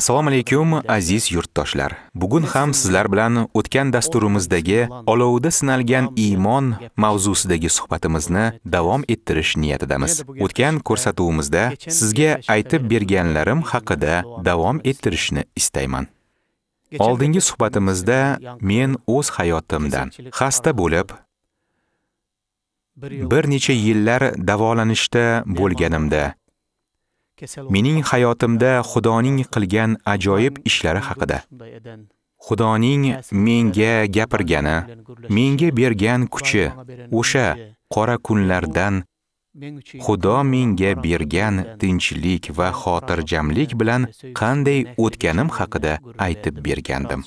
assalomu alaykum aziz yurtdoshlar bugun ham sizlar bilan o'tgan dasturimizdagi olovda sinalgan iymon mavzusidagi suhbatimizni davom ettirish niyatidamiz o'tgan ko'rsatuvimizda sizga aytib berganlarim haqida davom ettirishni istayman oldingi suhbatimizda men o'z hayotimdan xasta bo'lib bir necha yillar davolanishda bo'lganimda mening hayotimda Xudoning qilgan ajoyib ishlari haqida. Xudoning menga gapirgani, menga bergan kuchi, o'sha qora kunlardan Xudo menga bergan tinchlik va xotirjamlik bilan qanday o'tganim haqida aytib bergandim.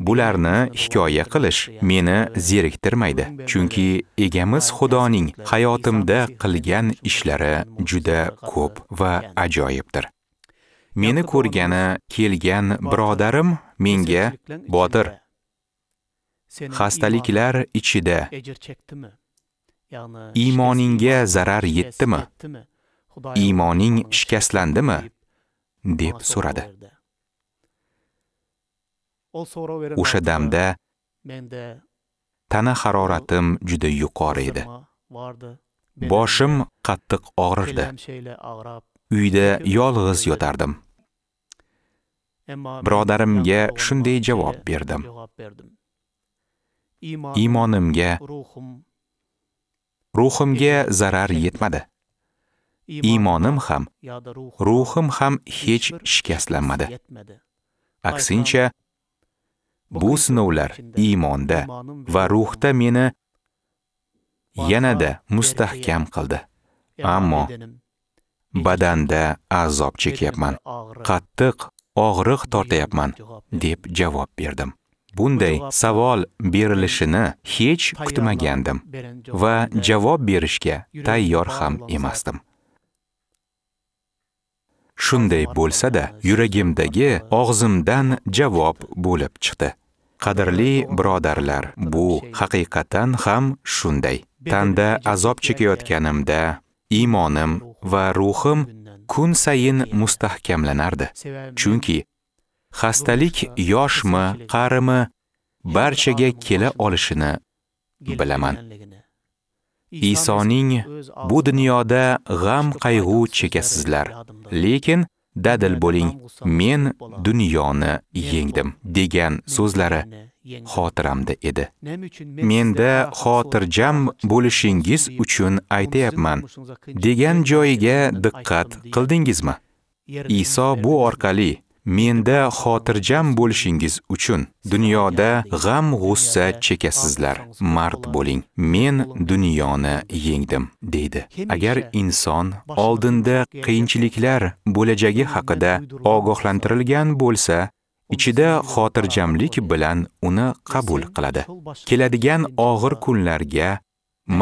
Bularni hikoya qilish meni zeriktirmaydi, chunki egamiz Xudoning hayotimda qilgan ishlari juda ko'p va ajoyibdir. Meni ko'rgani kelgan birodarim menga Botir xastaliklar ichida iymoningga zarar yetdimi? Iymoning shikastlandimi? deb so'radi. o'sha damda menda tana haroratim juda yuqori edi boshim qattiq og'rirdi uyda yolg'iz yotardim birodarimga shunday javob berdim iymonimga ruhimga zarar yetmadi iymonim ham ruhim ham hech shikastlanmadi aksincha Bu sinovlar iymonda va ruhda meni yanada mustahkam qildi. Ammo badanda azob chekyapman. Qattiq og'riq tortayapman deb javob berdim. Bunday savol berilishini hech kutmagandim va javob berishga tayyor ham emasdim. Shunday bo'lsa-da, yuragimdagi og'zimdan javob bo'lib chiqdi. Qadrli birodarlar, bu haqiqatan ham shunday. Tanda azob chekayotganimda iymonim va ruhim kun sayin mustahkamlanardi. Chunki xastalik yoshmi, qarimi barchaga kela olishini bilaman. Isoning bu dunyoda g'am qayg'u chekasizlar, lekin dadil bo'ling, men dunyoni yengdim degan so'zlari xotiramda edi. Menda xotirjam bo'lishingiz uchun aytayapman degan joyiga diqqat qildingizmi? Iso bu orqali menda xotirjam bo'lishingiz uchun dunyoda g'am g'ussa chekasizlar mard bo'ling men dunyoni yengdim deydi agar inson oldinda qiyinchiliklar bo'lajagi haqida ogohlantirilgan bo'lsa ichida xotirjamlik bilan uni qabul qiladi keladigan og'ir kunlarga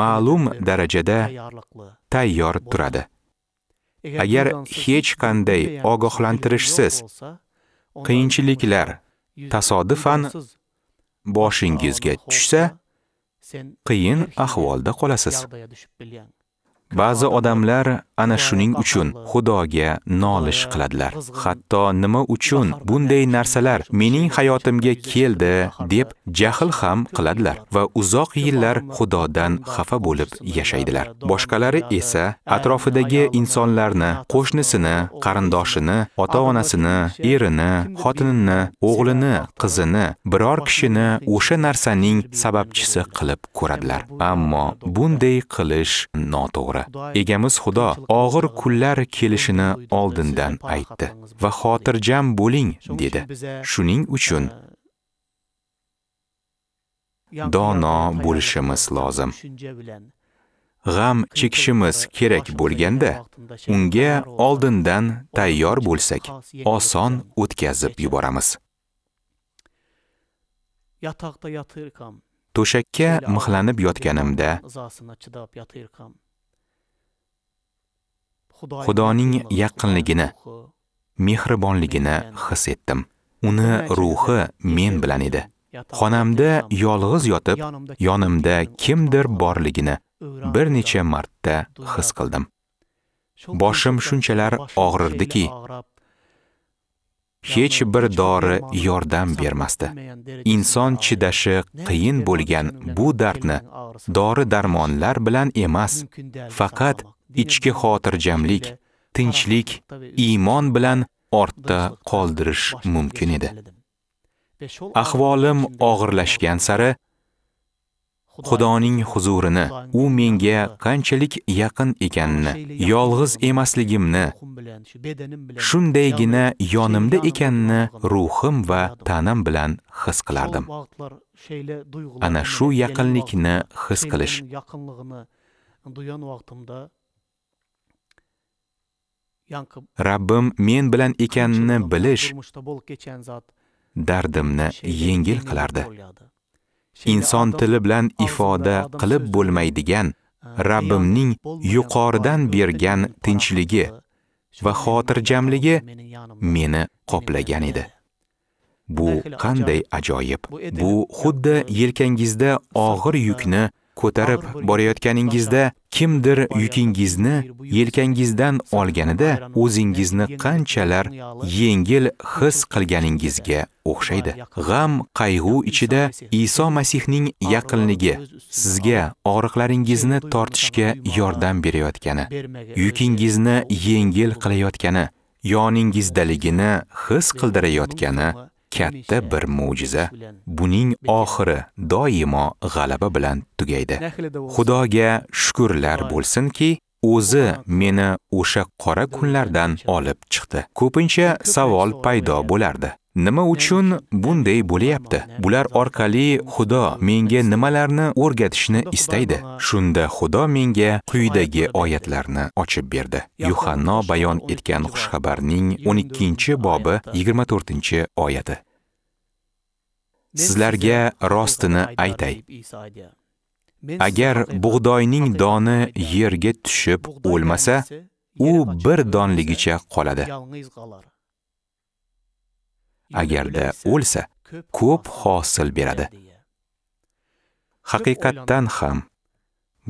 ma'lum darajada tayyor turadi Agar hech qanday ogohlantirishsiz qiyinchiliklar tasodifan boshingizga tushsa, qiyin ahvolda qolasiz. Ba'zi odamlar ana shuning uchun Xudoga nolish qiladilar. Hatto nima uchun bunday narsalar mening hayotimga keldi deb jahl ham qiladilar va uzoq yillar Xudodan xafa bo'lib yashaydilar. Boshqalari esa atrofidagi insonlarni, qo'shnisini, qarindoshini, ota-onasini, erini, xotinini, o'g'lini, qizini, biror kishini o'sha narsaning sababchisi qilib ko'radilar. Ammo bunday qilish noto'g'ri. Egamiz Xudo og'ir kunlar kelishini oldindan aytdi va xotirjam bo'ling dedi. Shuning uchun dono bo'lishimiz lozim. G'am chekishimiz kerak bo'lganda, unga oldindan tayyor bo'lsak, oson o'tkazib yuboramiz. Yotoqda yatırkam. To'shakka mixlanib yotganimda Xudoning yaqinligini, mehribonligini his etdim. Uni ruhi men bilan edi. Xonamda yolg'iz yotib, yonimda kimdir borligini bir necha marta his qildim. Boshim shunchalar og'rirdiki, hech bir dori yordam bermasdi. Inson chidashi qiyin bo'lgan bu dardni dori darmonlar bilan emas, faqat ichki xotirjamlik, tinchlik, iymon bilan ortda qoldirish mumkin edi. Ahvolim og'irlashgan sari Xudoning huzurini, u menga qanchalik yaqin ekanini, yolg'iz emasligimni, shundaygina yonimda ekanini ruhim va tanam bilan his qilardim. Ana shu yaqinlikni his qilish vaqtimda Rabbim men bilan ekanini bilish dardimni yengil qilardi. Inson tili bilan ifoda qilib bo'lmaydigan Rabbimning yuqoridan bergan tinchligi va xotirjamligi meni qoplagan edi. Bu qanday ajoyib. Bu xuddi yelkangizda og'ir yukni ko'tarib borayotganingizda kimdir yukingizni yelkangizdan olganida o'zingizni qanchalar yengil his qilganingizga o'xshaydi. G'am, qayg'u ichida Iso Masihning yaqinligi sizga og'riqlaringizni tortishga yordam berayotgani, yukingizni yengil qilayotgani, yoningizdaligini his qildirayotgani katta bir mo'jiza. Buning oxiri doimo g'alaba bilan tugaydi. Xudoga shukrlar bo'lsinki, o'zi meni o'sha qora kunlardan olib chiqdi. Ko'pincha savol paydo bo'lardi. Nima uchun bunday bo'lyapti? Bular orqali Xudo menga nimalarni o'rgatishni istaydi? Shunda Xudo menga quyidagi oyatlarni ochib berdi. Yuhanno bayon etgan xushxabarning 12-bobi 24-oyati. Sizlarga rostini aytay. Agar bug'doyning doni yerga tushib o'lmasa, u bir donligicha qoladi. agarda o'lsa ko'p hosil beradi haqiqatdan ham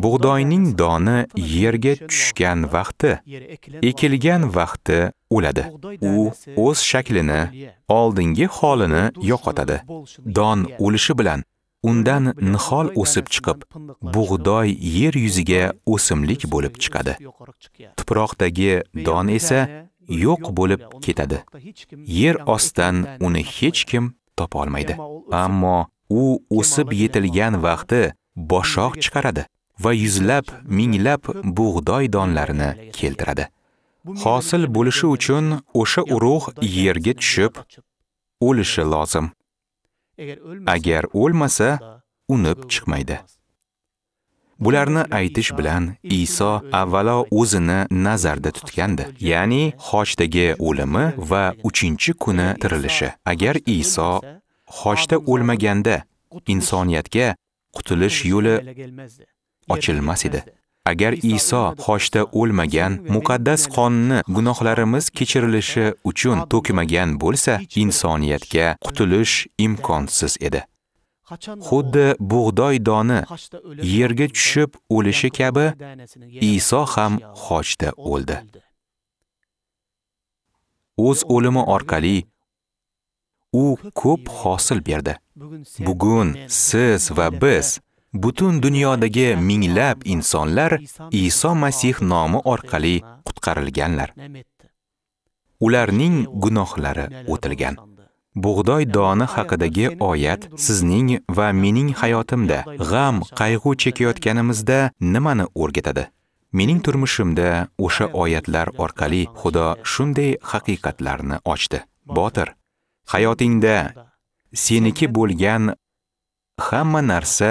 bug'doyning doni yerga tushgan vaqti ekilgan vaqti o'ladi u o'z shaklini oldingi holini yo'qotadi don o'lishi bilan undan nihol o'sib chiqib bug'doy yer yuziga o'simlik bo'lib chiqadi tuproqdagi don esa yo'q bo'lib ketadi. Yer ostdan uni hech kim topa olmaydi. Ammo u o'sib yetilgan vaqti boshoq chiqaradi va yuzlab, minglab bug'doy donlarini keltiradi. Hosil bo'lishi uchun o'sha urug' yerga tushib o'lishi lozim. Agar o'lmasa, unib chiqmaydi. Bularni aytish bilan Iso avvalo o'zini nazarda tutgandi, ya'ni xoshdagi o'limi va 3-kuni tirilishi. Agar Iso xoshda o'lmaganda insoniyatga qutulish yo'li ochilmas edi. Agar Iso xoshda o'lmagan, muqaddas qonni gunohlarimiz kechirilishi uchun to'kmagan bo'lsa, insoniyatga qutulish imkonsiz edi. Xuddi bug'doy doni yerga tushib o'lishi kabi Iso ham xochda o'ldi. O'z o'limi orqali u ko'p hosil berdi. Bugun siz va biz butun dunyodagi minglab insonlar Iso Masih nomi orqali qutqarilganlar. Ularning gunohlari o'tilgan. Bug'doy doni haqidagi oyat sizning va mening hayotimda g'am, qayg'u chekayotganimizda nimani o'rgatadi? Mening turmushimda o'sha oyatlar orqali Xudo shunday haqiqatlarni ochdi. Botir, hayotingda seniki bo'lgan hamma narsa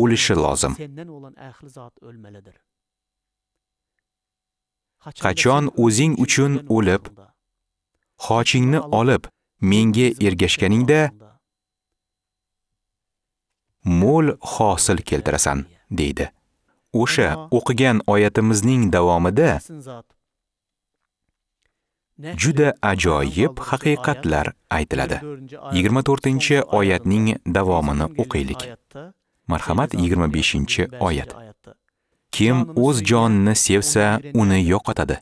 o'lishi lozim. Qachon o'zing uchun o'lib, xochingni olib menga ergashganingda mo'l hosil keltirasan deydi o'sha o'qigan oyatimizning davomida juda ajoyib haqiqatlar aytiladi 24 oyatning davomini o'qiylik marhamat 25 oyat kim o'z jonini sevsa uni yo'qotadi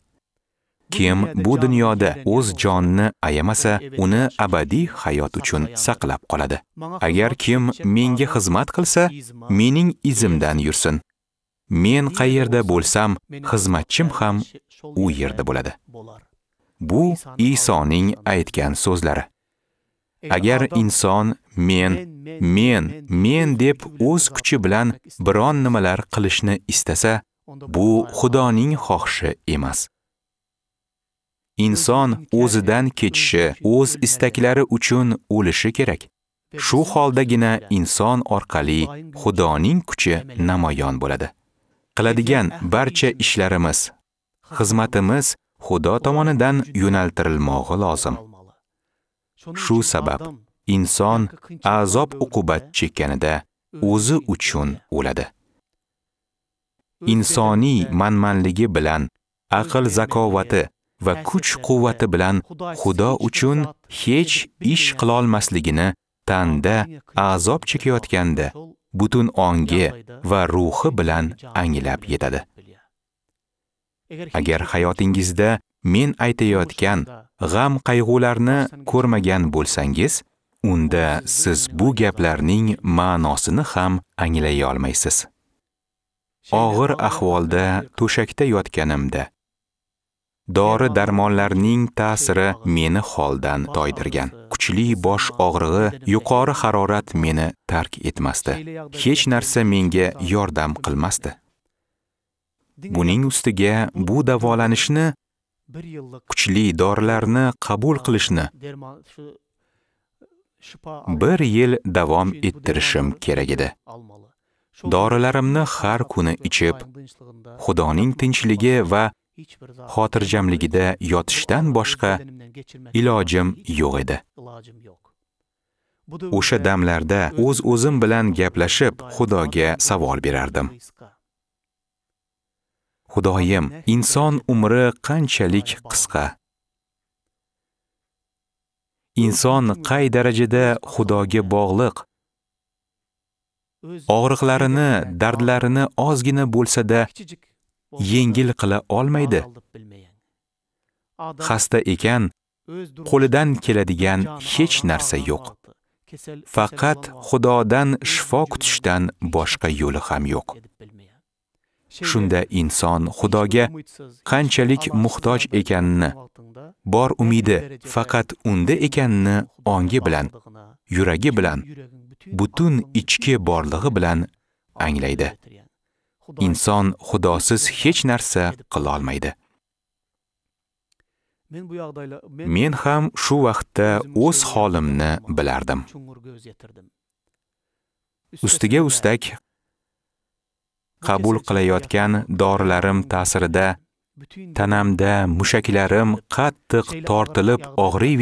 Kim bu dunyoda o'z jonini ayamasa, uni abadiy hayot uchun saqlab qoladi. Agar kim menga xizmat qilsa, mening izimdan yursin. Men qayerda bo'lsam, xizmatchim ham u yerda bo'ladi. Bu Isoning aytgan so'zlari. Agar inson men, men, men deb o'z kuchi bilan biron nimalar qilishni istasa, bu Xudoning xohishi emas. inson o'zidan kechishi, o'z istaklari uchun o'lishi kerak. Shu holdagina inson orqali Xudoning kuchi namoyon bo'ladi. Qiladigan barcha ishlarimiz, xizmatimiz Xudo tomonidan yo'naltirilmog'i lozim. Shu sabab inson azob uqubat chekkanida o'zi uchun o'ladi. Insoniy manmanligi bilan aql zakovati va kuch quvvati bilan Xudo uchun hech ish qilolmasligini tanda azob chekayotganda butun ongi va ruhi bilan anglab yetadi. Agar hayotingizda men aytayotgan g'am qayg'ularni ko'rmagan bo'lsangiz, unda siz bu gaplarning ma'nosini ham anglay olmaysiz. Og'ir ahvolda to'shakda yotganimda dori darmonlarning ta'siri meni holdan toydirgan kuchli bosh og'rig'i yuqori harorat meni tark etmasdi hech narsa menga yordam qilmasdi buning ustiga bu davolanishni kuchli dorilarni qabul qilishni bir yil davom ettirishim kerak edi dorilarimni har kuni ichib xudoning tinchligi va xotirjamligida yotishdan boshqa ilojim yo'q edi. O'sha damlarda o'z o'zim bilan gaplashib, Xudoga savol berardim. Xudoyim, inson umri qanchalik qisqa? Inson qay darajada Xudoga bog'liq? og'riqlarini, dardlarini ozgina bo'lsa-da yengil qila olmaydi. Xasta ekan, qo'lidan keladigan hech narsa yo'q. Faqat Xudodan shifo kutishdan boshqa yo'li ham yo'q. Shunda inson Xudoga qanchalik muhtoj ekanini, bor umidi faqat unda ekanini ongi bilan, yuragi bilan, butun ichki borlig'i bilan anglaydi. inson xudosiz hech narsa qila olmaydi. Men ham shu vaqtda o'z holimni bilardim. Ustiga ustak qabul qilayotgan dorilarim ta'sirida tanamda mushaklarim qattiq tortilib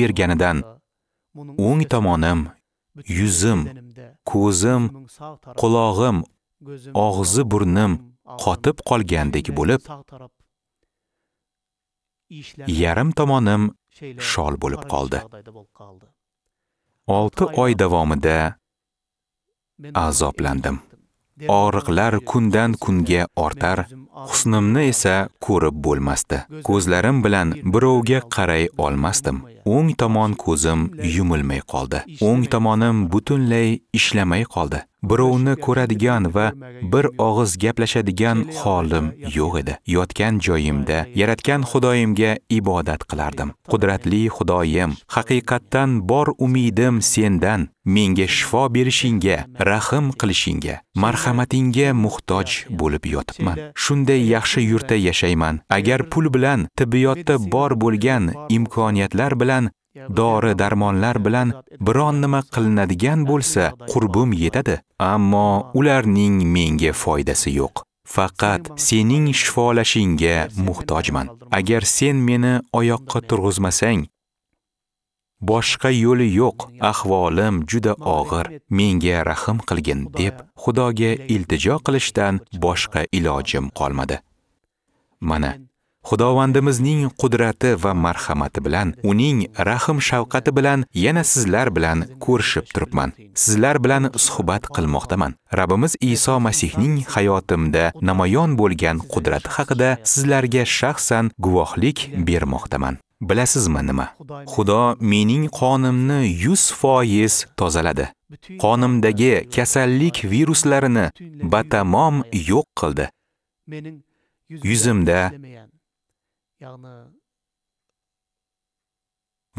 berganidan o'ng tomonim, yuzim, ko'zim, quloğim og'zi burnim qotib qolgandek bo'lib, yarim tomonim shol bo'lib qoldi. 6 oy davomida azoblandim. og'riqlar kundan kunga ortar husnimni esa ko'rib bo'lmasdi ko'zlarim bilan birovga qaray olmasdim o'ng tomon ko'zim yumilmay qoldi o'ng tomonim butunlay ishlamay qoldi birovni ko'radigan va bir og'iz gaplashadigan holim yo'q edi. Yotgan joyimda yaratgan Xudoyimga ibodat qilardim. Qudratli Xudoyim, haqiqatdan bor umidim sendan, menga shifo berishingga, rahim qilishingga, marhamatingga muhtoj bo'lib yotibman. Shunday yaxshi yurtda yashayman. Agar pul bilan, tibbiyotda bor bo'lgan imkoniyatlar bilan dori darmonlar bilan biron nima qilinadigan bo'lsa, qurbim yetadi, ammo ularning menga foydasi yo'q. Faqat sening shifolashingga muhtojman. Agar sen meni oyoqqa turg'izmasang, boshqa yo'li yo'q, ahvolim juda og'ir, menga rahim qilgin deb Xudoga iltijo qilishdan boshqa ilojim qolmadi. Mana Xudovandimizning qudrati va marhamati bilan, uning rahim shavqati bilan yana sizlar bilan ko'rishib turibman. Sizlar bilan suhbat qilmoqdaman. Rabbimiz Iso Masihning hayotimda namoyon bo'lgan qudrati haqida sizlarga shaxsan guvohlik bermoqdaman. Bilasizmi nima? Xudo mening qonimni 100% tozaladi. Qonimdagi kasallik viruslarini batamom yo'q qildi. Yuzimda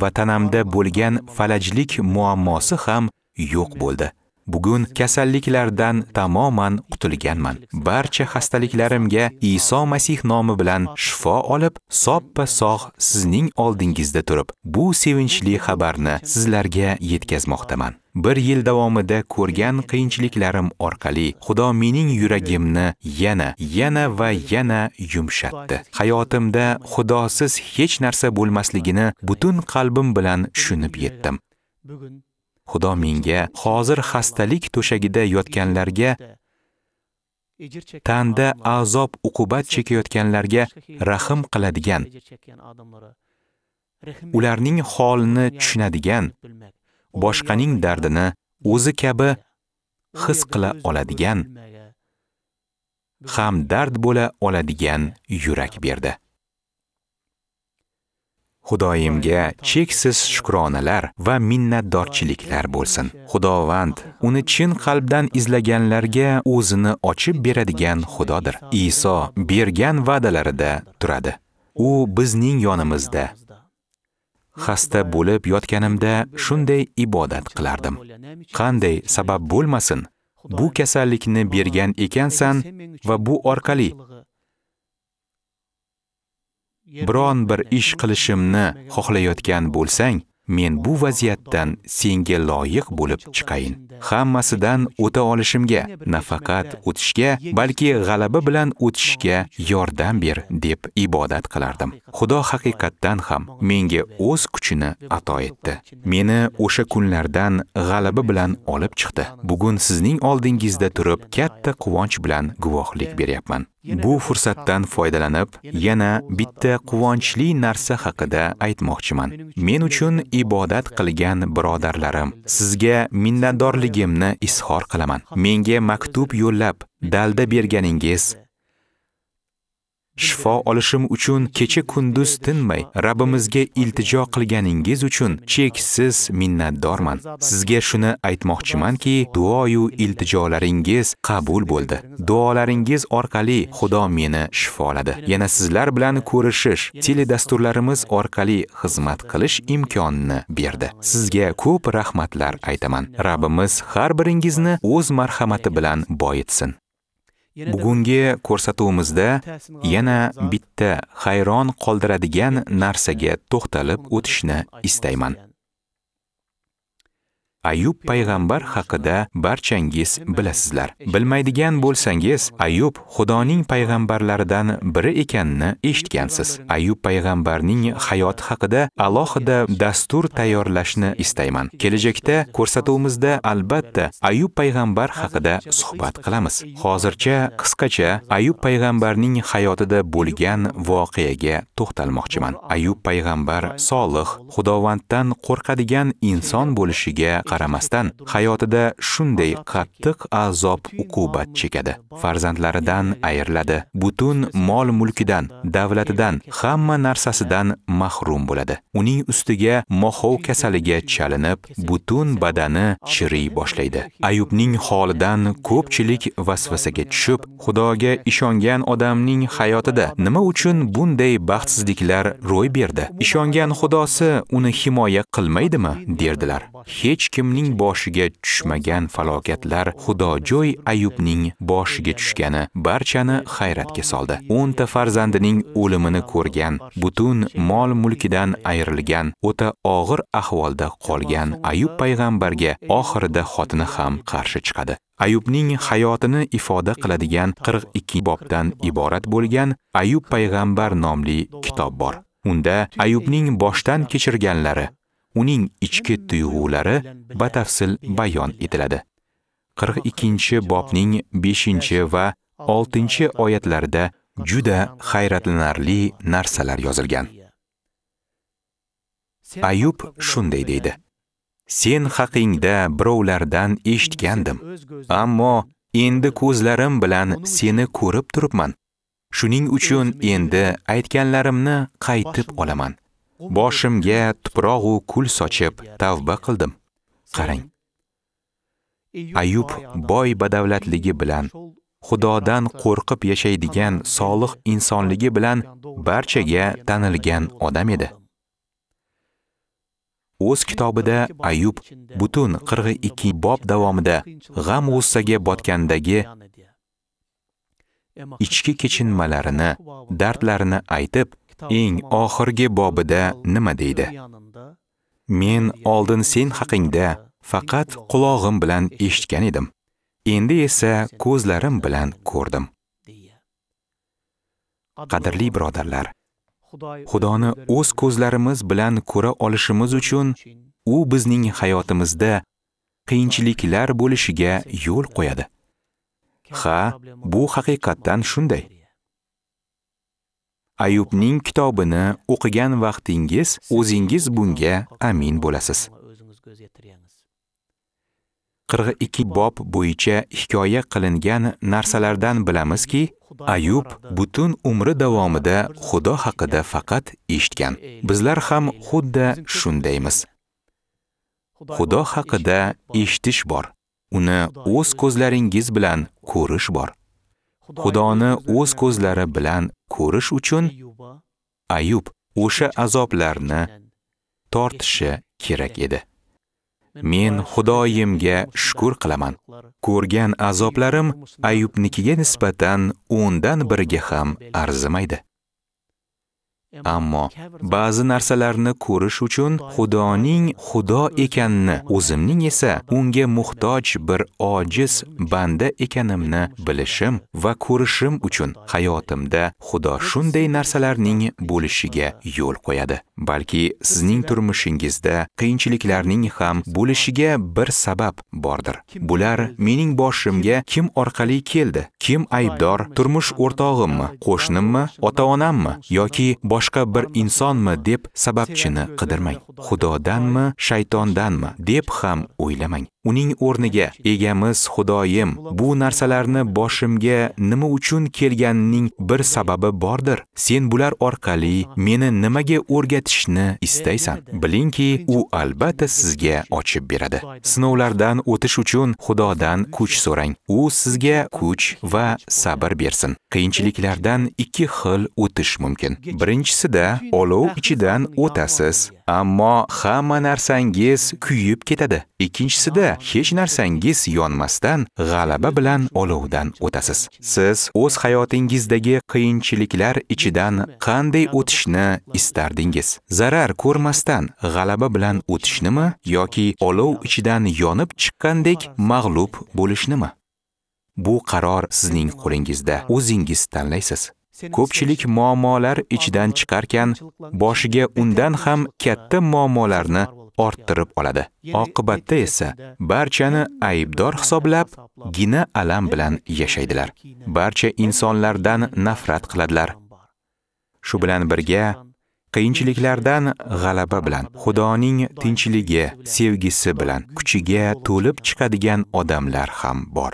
Vatanamda bo'lgan falajlik muammosi ham yo'q bo'ldi. Bugun kasalliklardan tamoman qutilganman. Barcha xastaliklarimga Iso Masih nomi bilan shifo olib, soppa sog' sizning oldingizda turib, bu sevinchli xabarni sizlarga yetkazmoqdaman. bir yil davomida ko'rgan qiyinchiliklarim orqali Xudo mening yuragimni yana, yana va yana yumshatdi. Hayotimda Xudosiz hech narsa bo'lmasligini butun qalbim bilan tushunib yetdim. Xudo menga hozir xastalik to'shagida yotganlarga tanda azob uqubat chekayotganlarga rahim qiladigan ularning holini tushunadigan boshqaning dardini o'zi kabi his qila oladigan ham dard bo'la oladigan yurak berdi. Xudoyimga cheksiz shukronalar va minnatdorchiliklar bo'lsin. Xudovand uni chin qalbdan izlaganlarga o'zini ochib beradigan Xudodir. Iso bergan va'dalarida turadi. U bizning yonimizda xasta bo'lib yotganimda shunday ibodat qilardim. Qanday sabab bo'lmasin, bu kasallikni bergan ekansan va bu orqali biron bir ish qilishimni xohlayotgan bo'lsang, men bu vaziyatdan senga loyiq bo'lib chiqayin. hammasidan o'ta olishimga, nafaqat o'tishga, balki g'alaba bilan o'tishga yordam ber deb ibodat qilardim. Xudo haqiqatdan ham menga o'z kuchini ato etdi. Meni o'sha kunlardan g'alaba bilan olib chiqdi. Bugun sizning oldingizda turib, katta quvonch bilan guvohlik beryapman. Bu fursatdan foydalanib, yana bitta quvonchli narsa haqida aytmoqchiman. Men uchun ibodat qilgan birodarlarim, sizga minnatdorlik borligimni izhor qilaman. Menga maktub yo'llab, dalda berganingiz shifo olishim uchun kecha kunduz tinmay Rabbimizga iltijo qilganingiz uchun cheksiz minnatdorman. Sizga shuni aytmoqchimanki, duoyu iltijolaringiz qabul bo'ldi. Duolaringiz orqali Xudo meni shifoladi. Yana sizlar bilan ko'rishish, teledasturlarimiz orqali xizmat qilish imkonini berdi. Sizga ko'p rahmatlar aytaman. Rabbimiz har biringizni o'z marhamati bilan boyitsin. Bugungi ko'rsatuvimizda yana bitta hayron qoldiradigan narsaga to'xtalib o'tishni istayman. Ayub payg'ambar haqida barchangiz bilasizlar. Bilmaydigan bo'lsangiz, Ayub Xudoning payg'ambarlaridan biri ekanini eshitgansiz. Ayub payg'ambarning hayoti haqida alohida dastur tayyorlashni istayman. Kelajakda ko'rsatuvimizda albatta Ayub payg'ambar haqida suhbat qilamiz. Hozircha qisqacha Ayub payg'ambarning hayotida bo'lgan voqeaga to'xtalmoqchiman. Ayub payg'ambar solih, Xudovanddan qo'rqadigan inson bo'lishiga qaramasdan hayotida shunday qattiq azob uqubat chekadi. Farzandlaridan ayriladi, butun mol-mulkidan, davlatidan, hamma narsasidan mahrum bo'ladi. Uning ustiga mohov kasaliga chalinib, butun badani chiriy boshlaydi. Ayubning holidan ko'pchilik vasvasaga tushib, Xudoga ishongan odamning hayotida nima uchun bunday baxtsizliklar ro'y berdi? Ishongan Xudosi uni himoya qilmaydimi derdilar. Hech kim kimning boshiga tushmagan falokatlar xudojo'y Ayubning boshiga tushgani barchani hayratga soldi. 10 ta farzandining o'limini ko'rgan, butun mol-mulkidan ayrilgan, o'ta og'ir ahvolda qolgan Ayub payg'ambarga oxirida xotini ham qarshi chiqadi. Ayubning hayotini ifoda qiladigan 42 bobdan iborat bo'lgan Ayub payg'ambar nomli kitob bor. Unda Ayubning boshdan kechirganlari, uning ichki tuyg'ulari batafsil bayon etiladi. 42-bobning 5 va 6-oyatlarida juda hayratlanarli narsalar yozilgan. Ayub shunday deydi: Sen haqingda birovlardan eshitgandim, ammo endi ko'zlarim bilan seni ko'rib turibman. Shuning uchun endi aytganlarimni qaytib olaman. boshimga tuproq u kul sochib tavba qildim. Qarang. Ayub boy badavlatligi bilan Xudodan qo'rqib yashaydigan solih insonligi bilan barchaga tanilgan odam edi. O'z kitobida Ayub butun 42 bob davomida g'am g'ussaga botgandagi ichki kechinmalarini, dardlarini aytib, eng oxirgi bobida nima deydi men oldin sen haqingda faqat qulog'im bilan eshitgan edim endi esa ko'zlarim bilan ko'rdim qadrli birodarlar xudoni o'z ko'zlarimiz bilan ko'ra olishimiz uchun u bizning hayotimizda qiyinchiliklar bo'lishiga yo'l qo'yadi ha bu haqiqatan shunday ayubning kitobini o'qigan vaqtingiz o'zingiz bunga amin bo'lasiz 42 bob bo'yicha hikoya qilingan narsalardan bilamizki ayub butun umri davomida xudo haqida faqat eshitgan bizlar ham xuddi shundaymiz xudo haqida eshitish bor uni o'z ko'zlaringiz bilan ko'rish bor xudoni o'z ko'zlari bilan ko'rish uchun Ayub o'sha azoblarni tortishi kerak edi. Men Xudoyimga shukr qilaman. Ko'rgan azoblarim Ayubnikiga nisbatan 10 dan biriga ham arzimaydi. Ammo ba'zi narsalarni ko'rish uchun Xudoning Xudo ekanini, o'zimning esa unga muhtoj bir ojiz banda ekanimni bilishim va ko'rishim uchun hayotimda Xudo shunday narsalarning bo'lishiga yo'l qo'yadi. balki sizning turmushingizda qiyinchiliklarning ham bo'lishiga bir sabab bordir. Bular mening boshimga kim orqali keldi? Kim aybdor? Turmush o'rtog'immi, qo'shnimmi, ota-onammi yoki boshqa bir insonmi deb sababchini qidirmang. Xudodanmi, shaytondanmi deb ham o'ylamang. uning o'rniga egamiz Xudoyim bu narsalarni boshimga nima uchun kelganining bir sababi bordir. Sen bular orqali meni nimaga o'rgatishni istaysan? Bilingki, u albatta sizga ochib beradi. Sinovlardan o'tish uchun Xudodan kuch so'rang. U sizga kuch va sabr bersin. Qiyinchiliklardan ikki xil o'tish mumkin. Birinchisida olov ichidan o'tasiz ammo hamma narsangiz kuyib ketadi. Ikkinchisida hech narsangiz yonmasdan g'alaba bilan olovdan o'tasiz. Siz o'z hayotingizdagi qiyinchiliklar ichidan qanday o'tishni istardingiz? Zarar ko'rmasdan g'alaba bilan o'tishnimi yoki olov ichidan yonib chiqqandek mag'lub bo'lishnimi? Bu qaror sizning qo'lingizda. O'zingiz tanlaysiz. ko'pchilik muammolar ichidan chiqarkan, boshiga undan ham katta muammolarni orttirib oladi. Oqibatda esa barchani aybdor hisoblab, gina alam bilan yashaydilar. Barcha insonlardan nafrat qiladilar. Shu bilan birga qiyinchiliklardan g'alaba bilan, Xudoning tinchligi, sevgisi bilan kuchiga to'lib chiqadigan odamlar ham bor.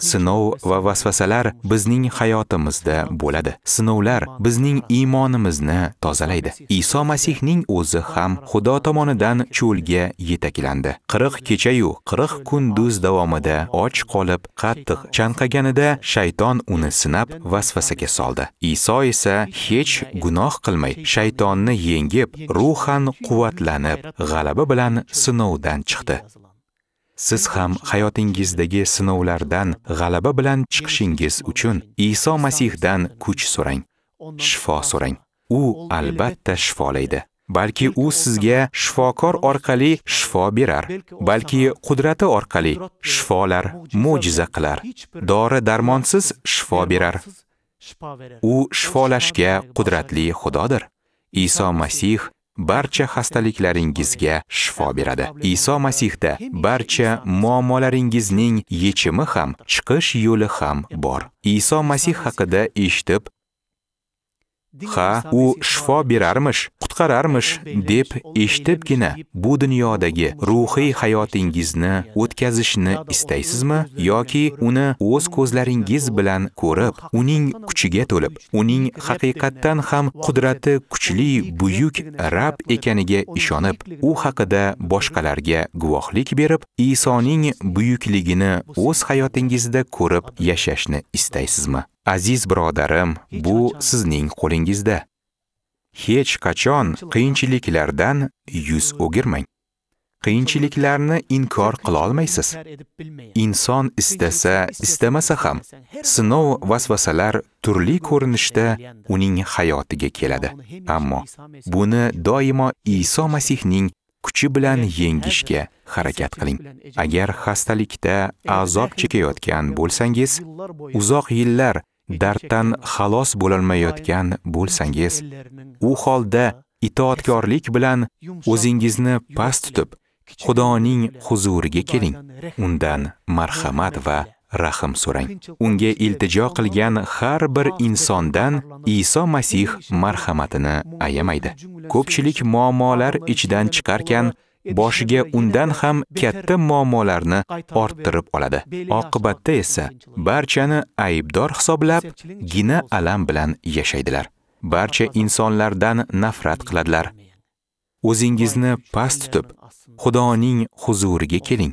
Sinov va vasvasalar bizning hayotimizda bo'ladi. Sinovlar bizning iymonimizni tozalaydi. Iso Masihning o'zi ham Xudo tomonidan cho'lga yetaklandi. 40 kecha-yu 40 kunduz davomida och qolib, qattiq chanqaganida shayton uni sinab vasvasaga soldi. Iso esa hech gunoh qilmay, shaytonni yengib, ruhan quvvatlanib, g'alaba bilan sinovdan chiqdi. siz ham hayotingizdagi sinovlardan g'alaba bilan chiqishingiz uchun Iso Masihdan kuch so'rang, shifo so'rang. U albatta shifolaydi. Balki u sizga shifokor orqali shifo berar, balki qudrati orqali shifolar, mo'jiza qilar. Dori-darmonsiz shifo berar. U shifolashga qudratli Xudodir. Iso Masih barcha xastaliklaringizga shifo beradi. Iso Masihda barcha muammolaringizning yechimi ham, chiqish yo'li ham bor. Iso Masih haqida eshitib, ha, u shifo berarmish qutqararmish deb eshitibgina bu dunyodagi ruhiy hayotingizni o'tkazishni istaysizmi yoki uni o'z ko'zlaringiz bilan ko'rib, uning kuchiga to'lib, uning haqiqatdan ham qudrati kuchli buyuk Rab ekaniga ishonib, u haqida boshqalarga guvohlik berib, Isoning buyukligini o'z hayotingizda ko'rib yashashni istaysizmi? Aziz birodarim, bu sizning qo'lingizda. hech qachon qiyinchiliklardan yuz o'girmang. Qiyinchiliklarni inkor qila olmaysiz. Inson istasa, istamasa ham sinov vasvasalar turli ko'rinishda uning hayotiga keladi. Ammo buni doimo Iso Masihning kuchi bilan yengishga harakat qiling. Agar xastalikda azob chekayotgan bo'lsangiz, uzoq yillar darddan xalos bo'lolmayotgan bo'lsangiz, U holda itoatkorlik bilan o'zingizni past tutib, Xudoning huzuriga keling. Undan marhamat va rahim so'rang. Unga iltijo qilgan har bir insondan Iso Masih marhamatini ayamaydi. Ko'pchilik muammolar ichidan chiqarkan, boshiga undan ham katta muammolarni orttirib oladi. Oqibatda esa barchani aybdor hisoblab, gina alam bilan yashaydilar. barcha insonlardan nafrat qiladilar. O'zingizni past tutib, Xudoning huzuriga keling.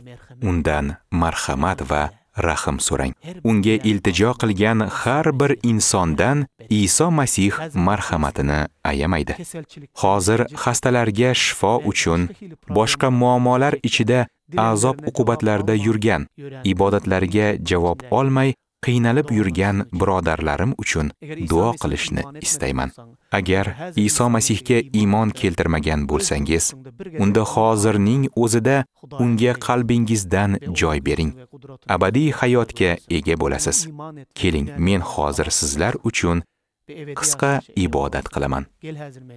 Undan marhamat va rahim so'rang. Unga iltijo qilgan har bir insondan Iso Masih marhamatini ayamaydi. Hozir xastalarga shifo uchun boshqa muammolar ichida azob uqubatlarda yurgan, ibodatlariga javob olmay qiynalib yurgan birodarlarim uchun duo qilishni istayman. Agar Iso Masihga iymon keltirmagan bo'lsangiz, unda hozirning o'zida unga qalbingizdan joy bering. Abadiy hayotga ega bo'lasiz. Keling, men hozir sizlar uchun qisqa ibodat qilaman.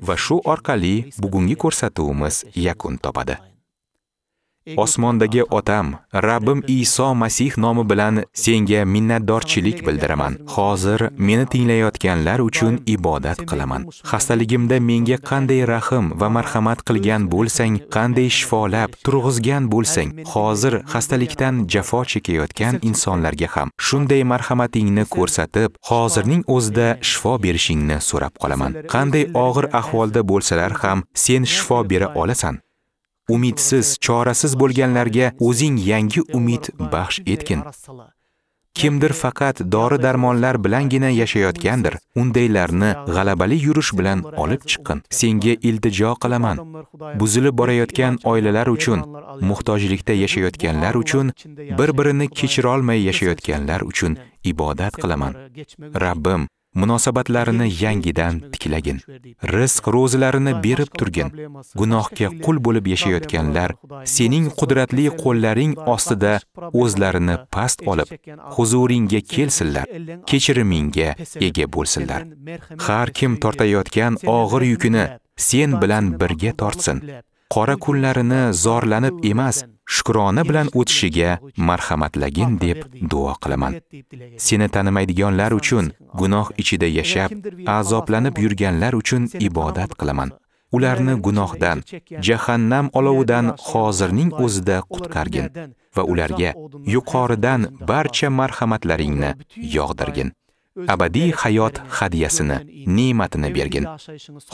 Va shu orqali bugungi ko'rsatuvimiz yakun topadi. osmondagi otam rabbim iso masih nomi bilan senga minnatdorchilik bildiraman hozir meni tinglayotganlar uchun ibodat qilaman xastaligimda menga qanday rahim va marhamat qilgan bo'lsang qanday shifolab turg'izgan bo'lsang hozir xastalikdan jafo chekayotgan insonlarga ham shunday marhamatingni ko'rsatib hozirning o'zida shifo berishingni so'rab qolaman qanday og'ir ahvolda bo'lsalar ham sen shifo bera olasan umidsiz, chorasiz bo'lganlarga o'zing yangi umid baxsh etgin. Kimdir faqat dori-darmonlar bilangina yashayotgandir. Undaylarni g'alabali yurish bilan olib chiqqin. Senga iltijo qilaman. Buzilib borayotgan oilalar uchun, muhtojlikda yashayotganlar uchun, bir-birini kechira olmay yashayotganlar uchun ibodat qilaman. Rabbim, munosabatlarini yangidan tiklagin. Rizq ro'zilarini berib turgin. Gunohga qul bo'lib yashayotganlar sening qudratli qo'llaring ostida o'zlarini past olib, huzuringga kelsinlar, Kechiriminga ega bo'lsinlar. Har kim tortayotgan og'ir yukini sen bilan birga tortsin. Qora kunlarini zorlanib emas, shukrona bilan o'tishiga marhamatlagin deb duo qilaman. Seni tanimaydiganlar uchun, gunoh ichida yashab, azoblanib yurganlar uchun ibodat qilaman. Ularni gunohdan, jahannam olovidan hozirning o'zida qutqargin va ularga yuqoridan barcha marhamatlaringni yog'dirgin. abadiy hayot hadyasini, ne'matini bergin.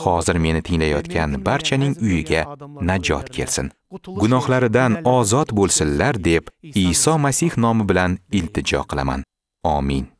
Hozir meni tinglayotgan barchaning uyiga najot kelsin. Gunohlaridan ozod bo'lsinlar deb Iso Masih nomi bilan iltijo qilaman. Amin.